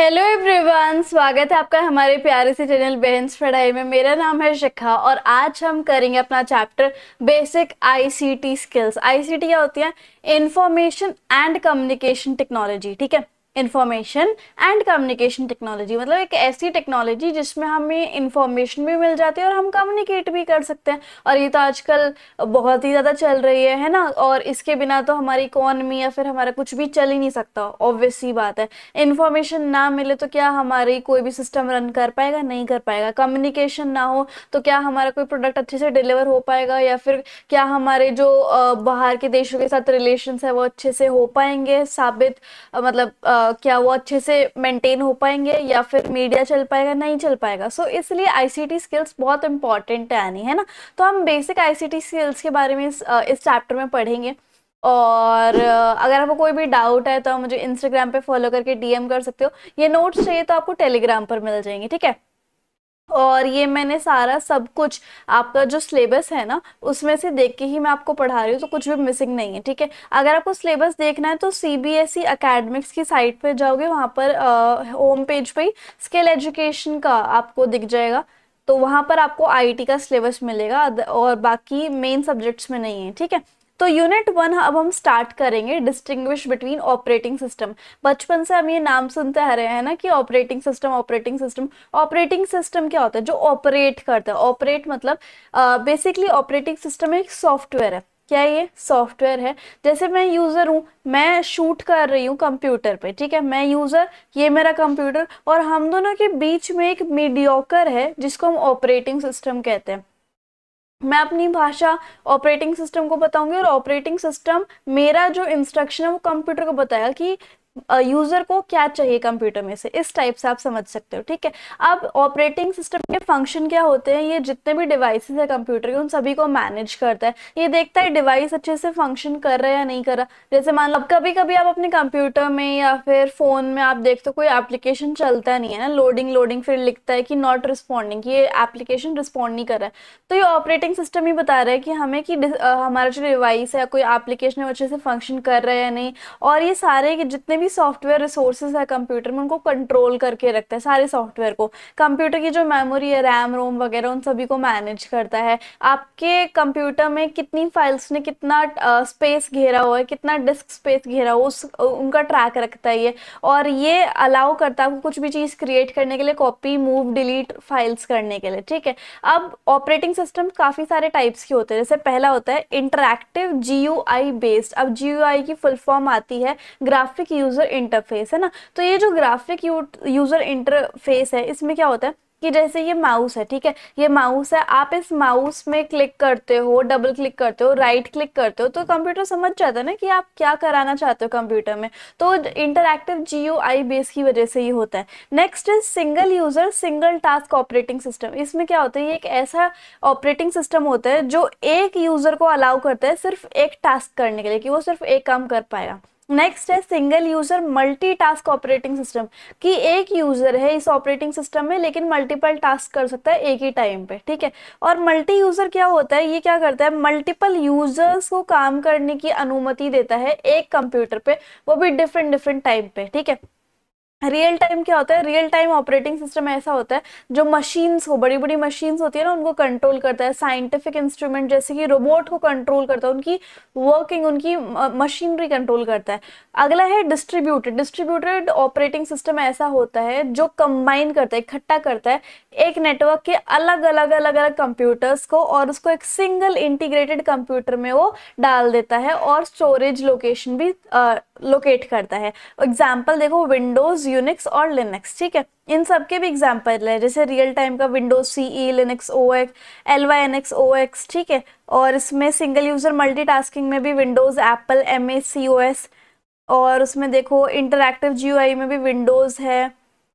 Hello everyone स्वागत है आपका हमारे प्यारे से चैनल बहन्स पढ़ाई में मेरा नाम है शिखा और आज हम करेंगे अपना chapter basic ICT skills ICT क्या होती है इंफॉर्मेशन एंड कम्युनिकेशन टेक्नोलॉजी ठीक है इंफॉर्मेशन एंड कम्युनिकेशन टेक्नोलॉजी मतलब एक ऐसी टेक्नोलॉजी जिसमें हमें इंफॉर्मेशन भी मिल जाती है और हम कम्युनिकेट भी कर सकते हैं और ये तो आजकल बहुत ही ज़्यादा चल रही है है ना और इसके बिना तो हमारी इकोनमी या फिर हमारा कुछ भी चल ही नहीं सकता ऑब्वियस ही बात है इंफॉर्मेशन ना मिले तो क्या हमारी कोई भी सिस्टम रन कर पाएगा नहीं कर पाएगा कम्युनिकेशन ना हो तो क्या हमारा कोई प्रोडक्ट अच्छे से डिलीवर हो पाएगा या फिर क्या हमारे जो बाहर के देशों के साथ रिलेशन है वो अच्छे से हो पाएंगे साबित मतलब क्या वो अच्छे से मेंटेन हो पाएंगे या फिर मीडिया चल पाएगा नहीं चल पाएगा सो so, इसलिए आईसीटी स्किल्स बहुत इंपॉर्टेंट है यानी है ना तो हम बेसिक आईसीटी स्किल्स के बारे में इस, इस चैप्टर में पढ़ेंगे और अगर आपको कोई भी डाउट है तो आप मुझे इंस्टाग्राम पे फॉलो करके डीएम कर सकते हो ये नोट्स चाहिए तो आपको टेलीग्राम पर मिल जाएंगे ठीक है और ये मैंने सारा सब कुछ आपका जो सिलेबस है ना उसमें से देख के ही मैं आपको पढ़ा रही हूँ तो कुछ भी मिसिंग नहीं है ठीक है अगर आपको सिलेबस देखना है तो C B S E academics की साइट पर जाओगे वहाँ पर होम पेज पर ही स्किल एजुकेशन का आपको दिख जाएगा तो वहाँ पर आपको आईटी का सिलेबस मिलेगा और बाकी मेन सब्जेक्ट्स में नहीं है ठीक है तो यूनिट वन अब हम स्टार्ट करेंगे डिस्टिंग्विश बिटवीन ऑपरेटिंग सिस्टम बचपन से हम ये नाम सुनते आ रहे हैं ना कि operating system operating system operating system क्या होता है जो ऑपरेट करता है ऑपरेट मतलब बेसिकली ऑपरेटिंग सिस्टम एक सॉफ्टवेयर है क्या ये सॉफ्टवेयर है जैसे मैं यूज़र हूँ मैं शूट कर रही हूँ कंप्यूटर पे ठीक है मैं यूज़र ये मेरा कंप्यूटर और हम दोनों के बीच में एक मीडियोकर है जिसको हम ऑपरेटिंग सिस्टम कहते हैं मैं अपनी भाषा ऑपरेटिंग सिस्टम को बताऊंगी और ऑपरेटिंग सिस्टम मेरा जो इंस्ट्रक्शन है वो कंप्यूटर को बताएगा कि यूजर को क्या चाहिए कंप्यूटर में से इस टाइप से आप समझ सकते हो ठीक है अब ऑपरेटिंग सिस्टम के फंक्शन क्या होते हैं ये जितने भी डिवाइसेस है कंप्यूटर के उन सभी को मैनेज करता है ये देखता है डिवाइस अच्छे से फंक्शन कर रहा है या नहीं कर रहा जैसे मान लो कभी कभी आप अपने कंप्यूटर में या फिर फोन में आप देखते हो कोई एप्लीकेशन चलता नहीं है ना लोडिंग लोडिंग फिर लिखता है कि नॉट रिस्पॉन्डिंग ये एप्लीकेशन रिस्पॉन्ड नहीं कर रहा है तो ये ऑपरेटिंग सिस्टम ही बता रहा है कि हमें कि हमारा जो डिवाइस है कोई एप्लीकेशन है अच्छे से फंक्शन कर रहा है या नहीं और ये सारे जितने भी सॉफ्टवेयर रिसोर्सेज है कंप्यूटर में उनको कंट्रोल करके रखता है सारे सॉफ्टवेयर को कंप्यूटर की जो मेमोरी है रैम रोम वगैरह उन सभी को मैनेज करता है आपके कंप्यूटर में कितनी फाइल्स ने कितना स्पेस घेरा हुआ है कितना डिस्क स्पेस घेरा हुआ उस उनका ट्रैक रखता है ये और ये अलाउ करता है आपको कुछ भी चीज़ क्रिएट करने के लिए कॉपी मूव डिलीट फाइल्स करने के लिए ठीक है अब ऑपरेटिंग सिस्टम काफ़ी सारे टाइप्स के होते हैं जैसे पहला होता है इंटरैक्टिव जी बेस्ड अब जी की फुल फॉर्म आती है ग्राफिक यूज यूज़र इंटरफेस है ना तो ये जो ग्राफिक यूज़र इंटरफेस है इसमें क्या होता है कि जैसे ये माउस है ठीक है ये माउस है आप इस माउस में क्लिक करते हो डबल क्लिक करते हो राइट क्लिक करते हो तो कंप्यूटर समझ जाता है ना कि आप क्या कराना चाहते हो कंप्यूटर में तो इंटरैक्टिव जीओ आई बेस की वजह से ये होता है next is single user single task operating system इसमें क्या होता है ये एक ऐसा ऑपरेटिंग सिस्टम होता है जो एक यूजर को अलाउ करता है सिर्फ एक टास्क करने के लिए कि वो सिर्फ एक काम कर पाएगा नेक्स्ट है single user multi task operating system कि एक यूजर है इस ऑपरेटिंग सिस्टम में लेकिन मल्टीपल टास्क कर सकता है एक ही टाइम पे ठीक है और मल्टी यूजर क्या होता है ये क्या करता है मल्टीपल यूजर्स को काम करने की अनुमति देता है एक कंप्यूटर पे वो भी डिफरेंट डिफरेंट टाइम पे ठीक है रियल टाइम क्या होता है रियल टाइम ऑपरेटिंग सिस्टम ऐसा होता है जो मशीन्स हो बड़ी बड़ी मशीन्स होती है ना उनको कंट्रोल करता है साइंटिफिक इंस्ट्रूमेंट जैसे कि रोबोट को कंट्रोल करता है उनकी वर्किंग उनकी मशीनरी कंट्रोल करता है अगला है डिस्ट्रीब्यूटेड डिस्ट्रीब्यूटेड ऑपरेटिंग सिस्टम ऐसा होता है जो कंबाइन करता है इकट्ठा करता है एक नेटवर्क के अलग अलग अलग अलग कंप्यूटर्स को और उसको एक सिंगल इंटीग्रेटेड कंप्यूटर में वो डाल देता है और स्टोरेज लोकेशन भी लोकेट करता है एग्जाम्पल देखो विंडोज यूनिक्स और लिनक्स ठीक है इन सब के भी एग्जाम्पल है जैसे रियल टाइम का Windows C E Linux O X L Y N X O X ठीक है और इसमें सिंगल यूजर मल्टीटास्किंग में भी Windows Apple M A C O S और उसमें देखो इंटरक्टिव जी में भी विंडोज़ है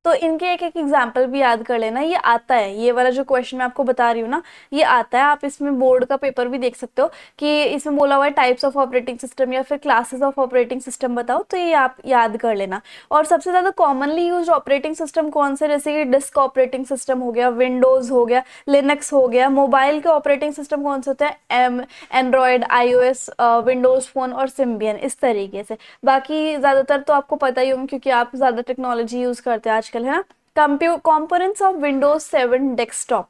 तो इनके एक एक एग्जाम्पल भी याद कर लेना ये आता है ये वाला जो क्वेश्चन मैं आपको बता रही हूँ ना ये आता है आप इसमें बोर्ड का पेपर भी देख सकते हो कि इसमें बोला हुआ है टाइप्स ऑफ ऑपरेटिंग सिस्टम या फिर क्लासेस ऑफ ऑपरेटिंग सिस्टम बताओ तो ये आप याद कर लेना और सबसे ज़्यादा कॉमनली यूज ऑपरेटिंग सिस्टम कौन से जैसे कि डिस्क ऑपरेटिंग सिस्टम हो गया विंडोज़ हो गया लिनक्स हो गया मोबाइल के ऑपरेटिंग सिस्टम कौन से होते हैं M Android iOS Windows phone और सिम्बियन इस तरीके से बाकी ज़्यादातर तो आपको पता ही होंगे क्योंकि आप ज़्यादा टेक्नोलॉजी यूज़ करते हैं आज आजकल है ना compu components of Windows seven desktop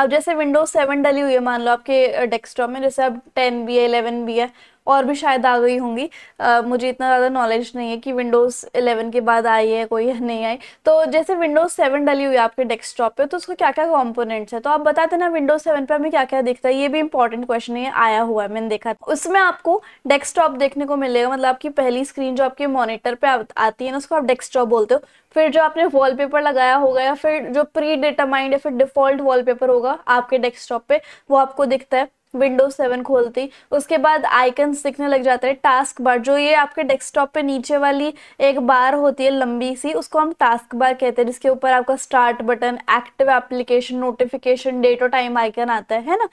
अब जैसे विंडोज सेवन डली हुई है मान लो आपके डेस्कटॉप में जैसे अब टेन भी है इलेवन भी है और भी शायद आ गई होंगी uh, मुझे इतना ज़्यादा नॉलेज नहीं है कि विंडोज़ 11 के बाद आई है कोई नहीं आई तो जैसे विंडोज़ 7 डली हुई है आपके डेस्कटॉप पे तो उसको क्या क्या कॉम्पोनेंट्स है तो आप बताते ना विंडोज़ सेवन पे हमें क्या क्या दिखता है ये भी इंपॉर्टेंट क्वेश्चन है आया हुआ है मैंने देखा उसमें आपको डेस्कटॉप देखने को मिलेगा मतलब आपकी पहली स्क्रीन जो आपके मॉनिटर पर आती है ना उसको आप डेस्कटॉप बोलते हो फिर जो आपने वॉलपेपर लगाया होगा या फिर जो प्री डिटरमाइंड या फिर डिफॉल्ट वॉलपेपर होगा आपके डेस्कटॉप पे वो आपको दिखता है विंडो सेवन खोलती उसके बाद आइकन्स दिखने लग जाते हैं टास्क बार जो ये आपके डेस्कटॉप पे नीचे वाली एक बार होती है लंबी सी उसको हम टास्क बार कहते हैं जिसके ऊपर आपका start button active application notification date और टाइम आइकन आता है ना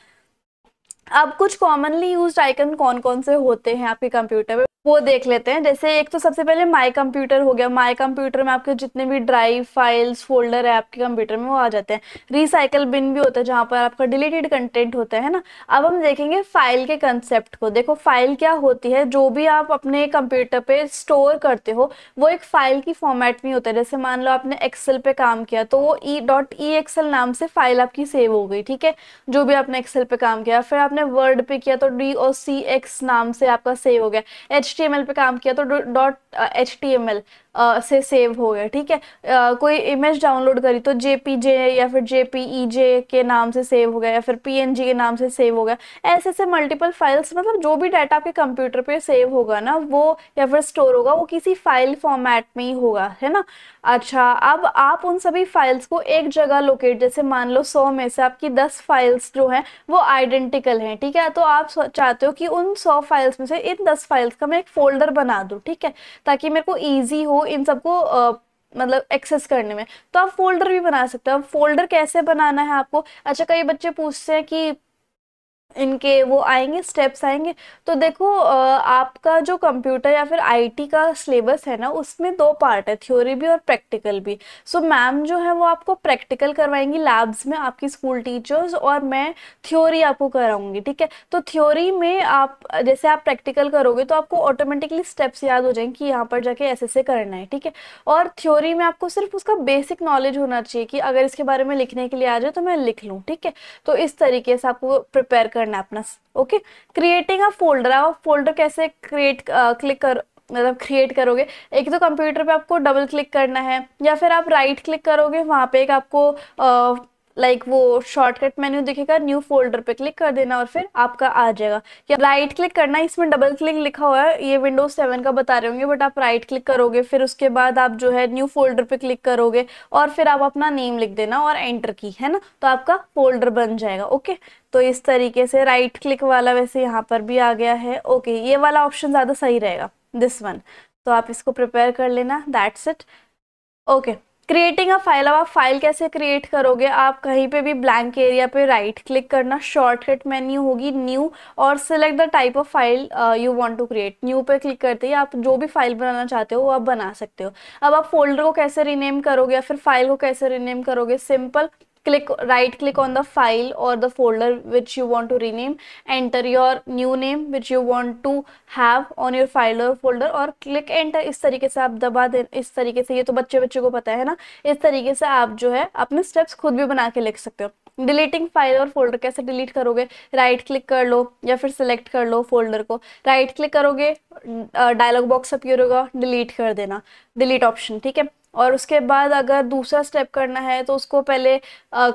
अब कुछ कॉमनली यूज आइकन कौन कौन से होते हैं आपके कंप्यूटर में वो देख लेते हैं जैसे एक तो सबसे पहले माई कंप्यूटर हो गया माई कंप्यूटर में आपके जितने भी ड्राइव फाइल्स फोल्डर है आपके कंप्यूटर में वो आ जाते हैं रिसाइकल बिन भी होता है जहाँ पर आपका डिलीटेड कंटेंट होता है ना अब हम देखेंगे फाइल के कंसेप्ट को देखो फाइल क्या होती है जो भी आप अपने कंप्यूटर पे स्टोर करते हो वो एक फाइल की फॉर्मेट में होता है जैसे मान लो आपने एक्सेल पे काम किया तो वो ई डॉट ई एक्सेल नाम से फाइल आपकी सेव हो गई ठीक है जो भी आपने एक्सेल पे काम किया फिर आपने वर्ड पे किया तो डी और सी एक्स नाम से आपका सेव हो गया एच HTML पे काम किया तो डॉट एच टी एम से सेव हो गया ठीक है uh, कोई इमेज डाउनलोड करी तो जे या फिर जे e के नाम से सेव हो गया या फिर जी के नाम से सेव हो गया ऐसे ऐसे मल्टीपल फाइल्स मतलब जो भी डाटा आपके कंप्यूटर पे सेव होगा ना वो या फिर स्टोर होगा वो किसी फाइल फॉर्मेट में ही होगा है ना अच्छा अब आप उन सभी फाइल्स को एक जगह लोकेट जैसे मान लो सौ में से आपकी दस फाइल्स जो हैं वो आइडेंटिकल हैं ठीक है तो आप चाहते हो कि उन सौ फाइल्स में से इन दस फाइल्स का मैं एक फोल्डर बना दूँ ठीक है ताकि मेरे को ईजी हो इन सबको मतलब एक्सेस करने में तो आप फोल्डर भी बना सकते हो अब फोल्डर कैसे बनाना है आपको अच्छा कई बच्चे पूछते हैं कि इनके वो आएंगे स्टेप्स आएंगे तो देखो आपका जो कंप्यूटर या फिर आईटी का सिलेबस है ना उसमें दो पार्ट है थ्योरी भी और प्रैक्टिकल भी सो so, मैम जो है वो आपको प्रैक्टिकल करवाएंगी लैब्स में आपकी स्कूल टीचर्स और मैं थ्योरी आपको कराऊंगी ठीक है तो थ्योरी में आप जैसे आप प्रैक्टिकल करोगे तो आपको ऑटोमेटिकली स्टेप्स याद हो जाएंगे कि यहाँ पर जाके ऐसे ऐसे करना है ठीक है और थ्योरी में आपको सिर्फ उसका बेसिक नॉलेज होना चाहिए कि अगर इसके बारे में लिखने के लिए आ जाए तो मैं लिख लूँ ठीक है तो इस तरीके से आपको प्रिपेयर कर करना है अपना ओके क्रिएटिंग अ फोल्डर आप फोल्डर कैसे क्रिएट क्लिक कर मतलब क्रिएट करोगे एक तो कंप्यूटर पे आपको डबल क्लिक करना है या फिर आप राइट क्लिक करोगे वहाँ पे एक आपको लाइक वो शॉर्टकट मेन्यू दिखेगा न्यू फोल्डर पे क्लिक कर देना और फिर आपका आ जाएगा या राइट क्लिक करना इसमें डबल क्लिक लिखा हुआ है ये विंडोज सेवन का बता रहे होंगे बट आप राइट क्लिक करोगे फिर उसके बाद आप जो है न्यू फोल्डर पे क्लिक करोगे और फिर आप अपना नेम लिख देना और एंटर की है ना तो आपका फोल्डर बन जाएगा ओके तो इस तरीके से राइट क्लिक वाला वैसे यहाँ पर भी आ गया है ओके ये वाला ऑप्शन ज़्यादा सही रहेगा दिस वन तो आप इसको प्रिपेयर कर लेना that's it okay creating a file अब आप फाइल कैसे क्रिएट करोगे आप कहीं पे भी ब्लैंक एरिया पे राइट क्लिक करना शॉर्टकट मेन्यू होगी न्यू और select the type of file you want to create new पे क्लिक करते ही आप जो भी फाइल बनाना चाहते हो वो आप बना सकते हो अब आप फोल्डर को कैसे रीनेम करोगे या फिर फाइल को कैसे रीनेम करोगे simple click right click on the file or the folder which you want to rename enter your new name which you want to have on your file or folder or click enter इस तरीके से आप दबा दे इस तरीके से ये तो बच्चे बच्चे को पता है ना इस तरीके से आप जो है अपने steps खुद भी बना के लिख सकते हो डिलीटिंग फाइल और फोल्डर कैसे डिलीट करोगे राइट right क्लिक कर लो या फिर सेलेक्ट कर लो फोल्डर को राइट right क्लिक करोगे डायलॉग बॉक्स अपियर होगा डिलीट कर देना डिलीट ऑप्शन ठीक है और उसके बाद अगर दूसरा स्टेप करना है तो उसको पहले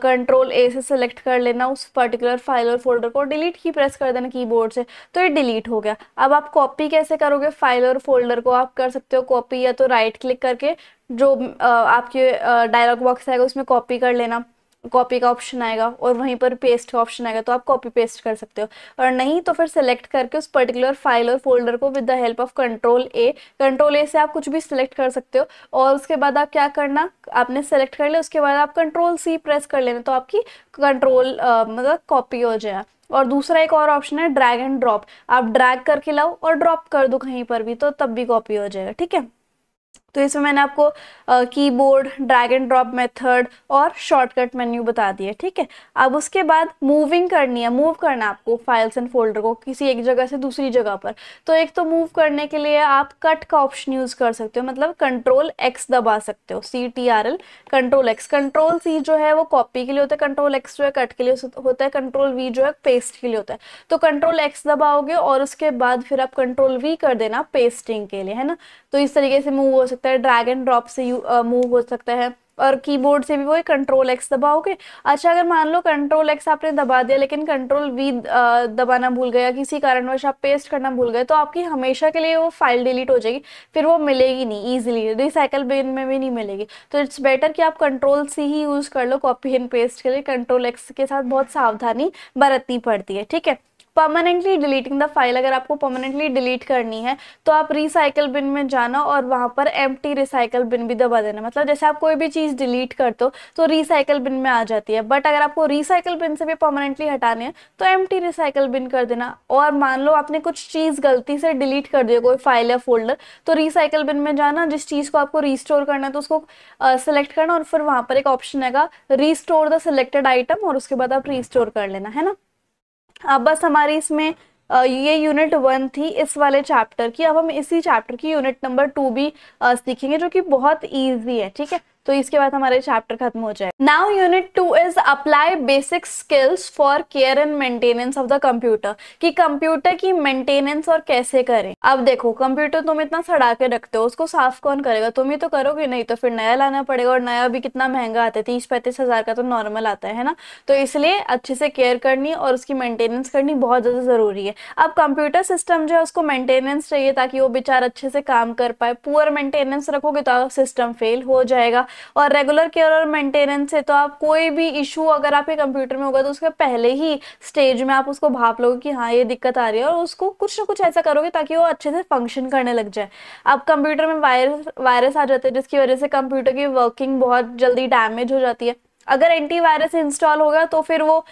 कंट्रोल ए से सिलेक्ट कर लेना उस पर्टिकुलर फाइल और फोल्डर को डिलीट की प्रेस कर देना कीबोर्ड से तो ये डिलीट हो गया अब आप कॉपी कैसे करोगे फाइल और फोल्डर को आप कर सकते हो कॉपी या तो राइट क्लिक करके जो आपके डायलॉग बॉक्स आएगा उसमें कॉपी कर लेना कॉपी का ऑप्शन आएगा और वहीं पर पेस्ट का ऑप्शन आएगा तो आप कॉपी पेस्ट कर सकते हो और नहीं तो फिर सेलेक्ट करके उस पर्टिकुलर फाइल और फोल्डर को with the help of control A control A से आप कुछ भी सिलेक्ट कर सकते हो और उसके बाद आप क्या करना आपने सेलेक्ट कर लिया उसके बाद आप कंट्रोल सी प्रेस कर लेना तो आपकी कंट्रोल मतलब कॉपी हो जाए और दूसरा एक और ऑप्शन है ड्रैग एंड ड्रॉप आप ड्रैग करके लाओ और ड्रॉप कर दो कहीं पर भी तो तब भी कॉपी हो जाएगा ठीक है तो इसमें मैंने आपको keyboard drag and drop method और शॉर्टकट मेन्यू बता दिए ठीक है अब उसके बाद मूविंग करनी है मूव करना आपको फाइल्स एंड फोल्डर को किसी एक जगह से दूसरी जगह पर तो एक तो मूव करने के लिए आप कट का ऑप्शन यूज़ कर सकते हो मतलब कंट्रोल एक्स दबा सकते हो C T R L control X control C जो है वो कॉपी के लिए होता है कंट्रोल एक्स जो है कट के लिए होता है कंट्रोल वी जो है पेस्ट के लिए होता है तो कंट्रोल एक्स दबाओगे और उसके बाद फिर आप कंट्रोल वी कर देना पेस्टिंग के लिए है ना तो इस तरीके से मूव हो सकता है सकता है ड्रैग एंड ड्रॉप से मूव हो सकता है और कीबोर्ड से भी वही कंट्रोल एक्स दबाओगे अच्छा अगर मान लो कंट्रोल एक्स आपने दबा दिया लेकिन कंट्रोल वी दबाना भूल गया किसी कारणवश आप पेस्ट करना भूल गए तो आपकी हमेशा के लिए वो फाइल डिलीट हो जाएगी फिर वो मिलेगी नहीं ईजिली रिसाइकल बिन में भी नहीं मिलेगी तो इट्स बेटर कि आप कंट्रोल सी ही यूज़ कर लो कॉपी एंड पेस्ट के लिए कंट्रोल एक्स के साथ बहुत सावधानी बरतनी पड़ती है ठीक है परमानेंटली डिलीटिंग द फाइल अगर आपको परमानेंटली डिलीट करनी है तो आप रिसाइकल बिन में जाना और वहाँ पर एम रिसाइकल बिन भी दबा देना मतलब जैसे आप कोई भी चीज़ डिलीट कर दो तो रिसाइकल बिन में आ जाती है बट अगर आपको रिसाइकल बिन से भी परमानेंटली हटाने हैं तो एम रिसाइकल बिन कर देना और मान लो आपने कुछ चीज़ गलती से डिलीट कर दिया कोई फाइल या फोल्डर तो रिसाइकल बिन में जाना जिस चीज़ को आपको रिस्टोर करना है तो उसको सेलेक्ट करना और फिर वहाँ पर एक ऑप्शन आएगा रिस्टोर द सिलेक्टेड आइटम और उसके बाद आप रिस्टोर कर लेना है ना बस हमारी इसमें ये यूनिट वन थी इस वाले चैप्टर की अब हम इसी चैप्टर की यूनिट नंबर टू भी सीखेंगे जो कि बहुत ईजी है ठीक है तो इसके बाद हमारे चैप्टर खत्म हो जाए now unit two is apply basic skills for care and maintenance of the computer कि कंप्यूटर की मेंटेनेंस और कैसे करें अब देखो कंप्यूटर तुम इतना सड़ा के रखते हो उसको साफ कौन करेगा तुम ही तो करोगे नहीं तो फिर नया लाना पड़ेगा और नया भी कितना महंगा आता है तीस पैंतीस हजार का तो नॉर्मल आता है ना तो इसलिए अच्छे से केयर करनी और उसकी मेंटेनेंस करनी बहुत ज़्यादा ज़रूरी है अब कंप्यूटर सिस्टम जो है उसको मेंटेनेंस चाहिए ताकि वो बेचारा अच्छे से काम कर पाए पुअर मेंटेनेंस रखोगे तो सिस्टम फेल हो जाएगा और रेगुलर केयर और मेंटेनेंस है तो आप कोई भी इशू अगर आपके कंप्यूटर में होगा तो उसके पहले ही स्टेज में आप उसको भाप लोगे कि हाँ ये दिक्कत आ रही है और उसको कुछ ना कुछ ऐसा करोगे ताकि वो अच्छे से फंक्शन करने लग जाए अब कंप्यूटर में वायरस वायरस आ जाते हैं जिसकी वजह से कंप्यूटर की वर्किंग बहुत जल्दी डैमेज हो जाती है अगर एंटीवायरस इंस्टॉल होगा तो फिर वो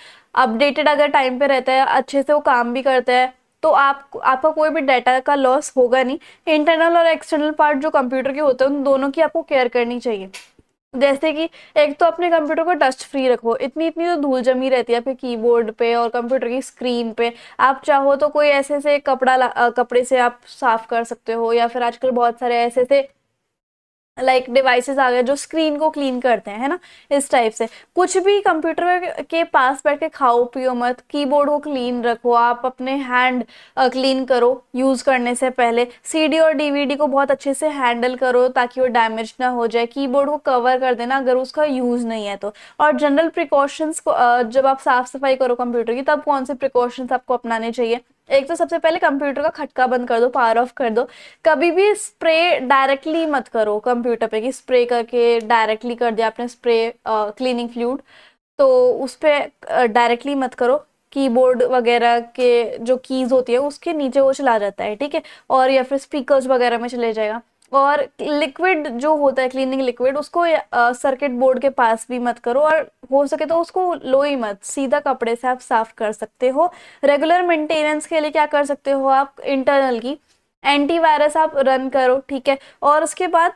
अपडेटेड अगर टाइम पे रहता है अच्छे से वो काम भी करता है तो आप आपका कोई भी डाटा का लॉस होगा नहीं इंटरनल और एक्सटर्नल पार्ट जो कंप्यूटर के होते हैं उन दोनों की आपको केयर करनी चाहिए जैसे कि एक तो अपने कंप्यूटर को डस्ट फ्री रखो इतनी इतनी तो धूल जमी रहती है आपके कीबोर्ड पे और कंप्यूटर की स्क्रीन पे आप चाहो तो कोई ऐसे से कपड़ा कपड़े से आप साफ कर सकते हो या फिर आजकल बहुत सारे ऐसे से लाइक like डिवाइसेस आ गए जो स्क्रीन को क्लीन करते हैं है ना इस टाइप से कुछ भी कंप्यूटर के पास बैठ के खाओ पियो मत कीबोर्ड को क्लीन रखो आप अपने हैंड क्लीन करो यूज़ करने से पहले सीडी और डीवीडी को बहुत अच्छे से हैंडल करो ताकि वो डैमेज ना हो जाए कीबोर्ड को कवर कर देना अगर उसका यूज़ नहीं है तो और जनरल प्रिकॉशंस को जब आप साफ़ सफाई करो कंप्यूटर की तब कौन से प्रिकॉशंस आपको अपनाने चाहिए एक तो सबसे पहले कंप्यूटर का खटका बंद कर दो पावर ऑफ कर दो कभी भी स्प्रे डायरेक्टली मत करो कंप्यूटर पे कि स्प्रे करके डायरेक्टली कर दिया आपने स्प्रे क्लीनिंग फ्लूड तो उस पर डायरेक्टली मत करो कीबोर्ड वगैरह के जो कीज़ होती है उसके नीचे वो चला जाता है ठीक है और या फिर स्पीकर्स वगैरह में चले जाएगा और लिक्विड जो होता है क्लीनिंग लिक्विड उसको सर्किट बोर्ड के पास भी मत करो और हो सके तो उसको लो ही मत सीधा कपड़े से आप साफ कर सकते हो रेगुलर मेंटेनेंस के लिए क्या कर सकते हो आप इंटरनल की एंटीवायरस आप रन करो ठीक है और उसके बाद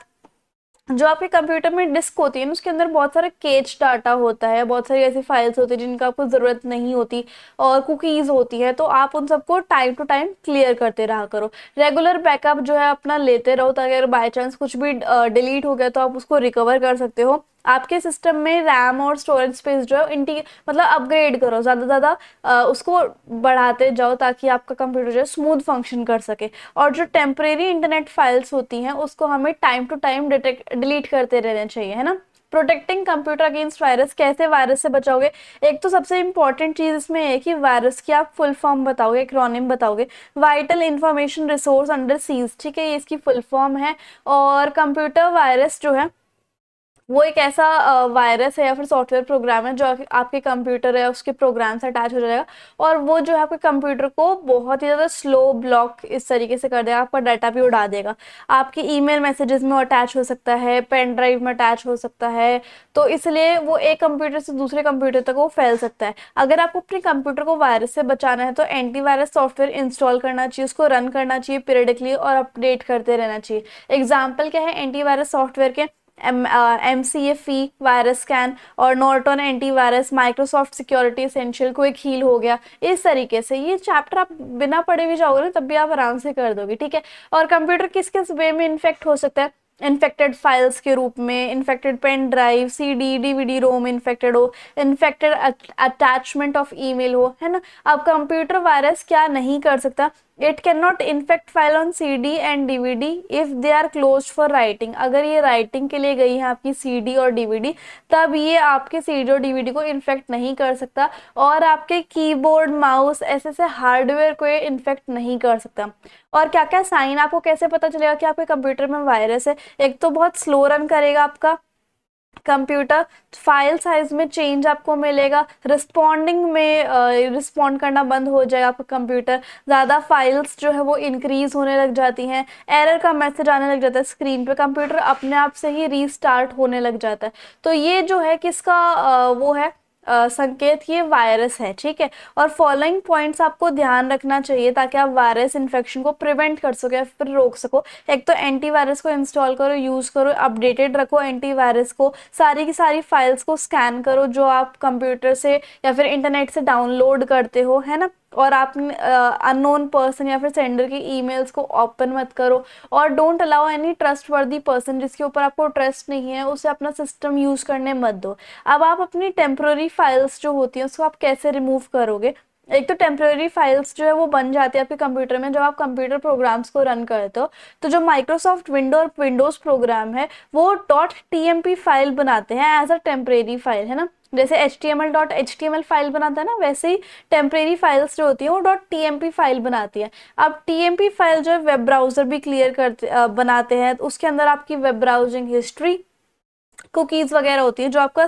जो आपके कंप्यूटर में डिस्क होती है ना उसके अंदर बहुत सारा केच डाटा होता है बहुत सारी ऐसी फाइल्स होती है जिनका आपको ज़रूरत नहीं होती और कुकीज़ होती है तो आप उन सबको टाइम टू टाइम क्लियर करते रहा करो रेगुलर बैकअप जो है अपना लेते रहो ताकि अगर बाई चांस कुछ भी डिलीट हो गया तो आप उसको रिकवर कर सकते हो आपके सिस्टम में रैम और स्टोरेज स्पेस जो है इंटी मतलब अपग्रेड करो ज़्यादा से ज़्यादा उसको बढ़ाते जाओ ताकि आपका कंप्यूटर जो है स्मूथ फंक्शन कर सके और जो टेम्परेरी इंटरनेट फाइल्स होती हैं उसको हमें टाइम टू टाइम डिलीट करते रहना चाहिए है ना प्रोटेक्टिंग कंप्यूटर अगेंस्ट वायरस कैसे वायरस से बचाओगे एक तो सबसे इंपॉर्टेंट चीज़ इसमें है कि वायरस की आप फुल फॉर्म बताओगे क्रोनिम बताओगे vital information resource under seize ठीक है ये इसकी फुल फॉर्म है और कंप्यूटर वायरस जो है वो एक ऐसा वायरस है या फिर सॉफ्टवेयर प्रोग्राम है जो आपके कंप्यूटर है उसके प्रोग्राम से अटैच हो जाएगा और वो जो है आपके कंप्यूटर को बहुत ही ज़्यादा स्लो ब्लॉक इस तरीके से कर देगा आपका डाटा भी उड़ा देगा आपके ईमेल मैसेजेस में अटैच हो सकता है पेन ड्राइव में अटैच हो सकता है तो इसलिए वो एक कंप्यूटर से दूसरे कंप्यूटर तक वो फैल सकता है अगर आपको अपने कंप्यूटर को वायरस से बचाना है तो एंटीवायरस सॉफ्टवेयर इंस्टॉल करना चाहिए उसको रन करना चाहिए पीरियडिकली और अपडेट करते रहना चाहिए एग्जाम्पल क्या है एंटीवायरस सॉफ्टवेयर के M C F E virus scan और Norton antivirus Microsoft security essential quick heal हो गया इस तरीके से ये चैप्टर आप बिना पढ़े भी जाओगे ना तब भी आप आराम से कर दोगे ठीक है और कंप्यूटर किस किस वे में इन्फेक्ट हो सकता है इन्फेक्टेड फाइल्स के रूप में infected pen drive C D D V D ROM infected हो infected attachment of email हो है ना अब कंप्यूटर वायरस क्या नहीं कर सकता it can not infect file on C D and DVD if they are close for writing अगर ये राइटिंग के लिए गई है आपकी सी डी और डीवीडी तब ये आपके सी डी और डीवीडी को इन्फेक्ट नहीं कर सकता और आपके कीबोर्ड माउस ऐसे ऐसे हार्डवेयर को ये इन्फेक्ट नहीं कर सकता और क्या क्या साइन आपको कैसे पता चलेगा कि आपके कंप्यूटर में वायरस है एक तो बहुत स्लो रन करेगा आपका कंप्यूटर फाइल साइज में चेंज आपको मिलेगा रिस्पॉन्डिंग में रिस्पॉन्ड करना बंद हो जाएगा आपका कंप्यूटर ज़्यादा फाइल्स जो है वो इंक्रीज होने लग जाती हैं एरर का मैसेज आने लग जाता है स्क्रीन पे कंप्यूटर अपने आप से ही रीस्टार्ट होने लग जाता है तो ये जो है किसका uh, वो है संकेत ये वायरस है ठीक है और फॉलोइंग पॉइंट्स आपको ध्यान रखना चाहिए ताकि आप वायरस इन्फेक्शन को प्रिवेंट कर सको या फिर रोक सको एक तो एंटीवायरस को इंस्टॉल करो यूज़ करो अपडेटेड रखो एंटीवायरस को सारी की सारी फाइल्स को स्कैन करो जो आप कंप्यूटर से या फिर इंटरनेट से डाउनलोड करते हो है ना और आप अननोन पर्सन या फिर सेंडर के ईमेल्स को ओपन मत करो और don't allow any trustworthy person जिसके ऊपर आपको ट्रस्ट नहीं है उसे अपना सिस्टम यूज़ करने मत दो अब आप अपनी टेम्प्रोरी फाइल्स जो होती हैं उसको आप कैसे रिमूव करोगे एक तो टेम्प्रेरी फाइल्स जो है वो बन जाती है आपके कंप्यूटर में जब आप कंप्यूटर प्रोग्राम्स को रन करते हो तो जो माइक्रोसॉफ्ट विंडो और विंडोज़ प्रोग्राम है वो डॉट टी फाइल बनाते हैं एज अ टेम्प्रेरी फाइल है ना जैसे H T M L dot H T M L file बनाता है ना वैसे ही टेम्प्रेरी फाइल्स जो होती हैं वो dot T M P file बनाती है अब टी एम पी फाइल जो है वेब ब्राउज़र भी क्लियर करते बनाते हैं तो उसके अंदर आपकी वेब ब्राउजिंग हिस्ट्री कुकीज़ वगैरह होती हैं जो आपका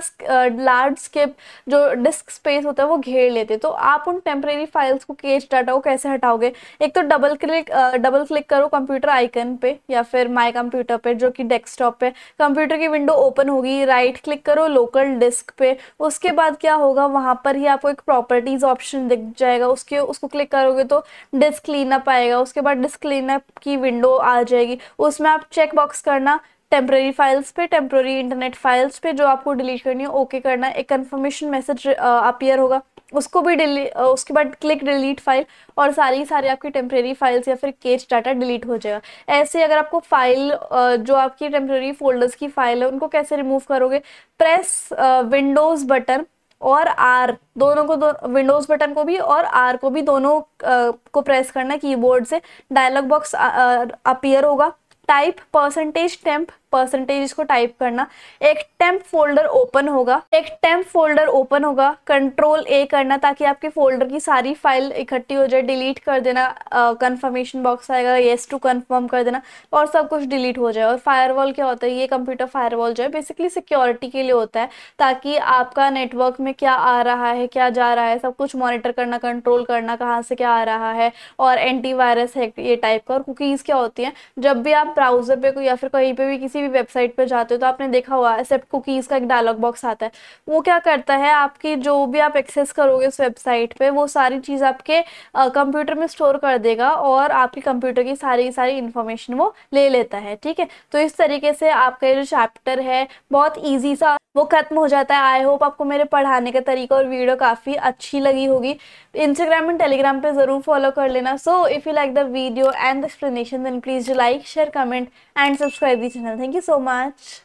लार्ज स्केप जो डिस्क स्पेस होता है वो घेर लेते हैं तो आप उन टेम्प्रेरी फाइल्स को केज डाटा को कैसे हटाओगे एक तो डबल क्लिक डबल क्लिक करो कंप्यूटर आइकन पे या फिर माय कंप्यूटर पे जो कि डेस्कटॉप पे कंप्यूटर की विंडो ओपन होगी राइट क्लिक करो लोकल डिस्क पे उसके बाद क्या होगा वहाँ पर ही आपको एक प्रॉपर्टीज़ ऑप्शन दिख जाएगा उसके उसको क्लिक करोगे तो डिस्क क्लीनअप आएगा उसके बाद डिस्क क्लीनअप की विंडो आ जाएगी उसमें आप चेकबॉक्स करना टेम्प्रेरी फाइल्स पे टेम्प्रेरी इंटरनेट फाइल्स पे जो आपको डिलीट करनी है ओके okay करना है एक कन्फर्मेशन मैसेज अपियर होगा उसको भी डिली uh, उसके बाद क्लिक डिलीट फाइल और सारी सारी आपकी टेम्प्रेरी फाइल्स या फिर केच डाटा डिलीट हो जाएगा ऐसे अगर आपको फाइल uh, जो आपकी टेम्प्रेरी फोल्डर्स की फाइल है उनको कैसे रिमूव करोगे प्रेस विंडोज़ बटन और आर दोनों को दो विंडोज़ बटन को भी और आर को भी दोनों uh, को प्रेस करना कीबोर्ड से डायलॉग बॉक्स अपियर होगा टाइप परसेंटेज टेम्प परसेंटेज को टाइप करना एक टेम्प फोल्डर ओपन होगा एक टेम्प फोल्डर ओपन होगा कंट्रोल ए करना ताकि आपके फोल्डर की सारी फाइल इकट्ठी हो जाए डिलीट कर देना कंफर्मेशन बॉक्स आएगा येस टू कंफर्म कर देना और सब कुछ डिलीट हो जाए और फायरवॉल क्या होता है ये कंप्यूटर फायरवॉल जो है बेसिकली सिक्योरिटी के लिए होता है ताकि आपका नेटवर्क में क्या आ रहा है क्या जा रहा है सब कुछ मॉनिटर करना कंट्रोल करना कहाँ से क्या आ रहा है और एंटीवायरस है ये टाइप का और कुकीज़ क्या होती हैं जब भी आप ब्राउज़र पे या फिर कहीं पे भी किसी किसी भी वेबसाइट पर जाते हो तो आपने देखा हुआ एक्सेप्ट कुकीज़ का एक डायलॉग बॉक्स आता है वो क्या करता है आपकी जो भी आप एक्सेस करोगे उस वेबसाइट पे वो सारी चीज़ आपके कंप्यूटर में स्टोर कर देगा और आपके कंप्यूटर की सारी सारी इन्फॉर्मेशन वो ले लेता है ठीक है तो इस तरीके से आपका जो चैप्टर है बहुत ईजी सा वो खत्म हो जाता है आई होप आपको मेरे पढ़ाने का तरीका और वीडियो काफ़ी अच्छी लगी होगी इंस्टाग्राम एंड टेलीग्राम पे ज़रूर फॉलो कर लेना so if you like the video and the explanation then please like share comment and subscribe the channel thank Thank you so much.